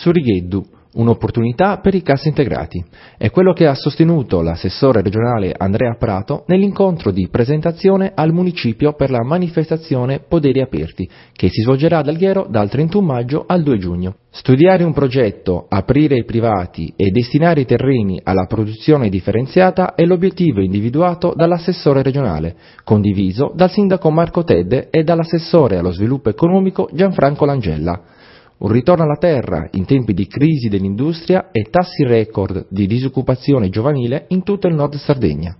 Surigheddu, un'opportunità per i cassi integrati. È quello che ha sostenuto l'assessore regionale Andrea Prato nell'incontro di presentazione al municipio per la manifestazione Poderi Aperti, che si svolgerà ad Alghero dal 31 maggio al 2 giugno. Studiare un progetto, aprire i privati e destinare i terreni alla produzione differenziata è l'obiettivo individuato dall'assessore regionale, condiviso dal sindaco Marco Tedde e dall'assessore allo sviluppo economico Gianfranco Langella. Un ritorno alla terra in tempi di crisi dell'industria e tassi record di disoccupazione giovanile in tutto il nord Sardegna.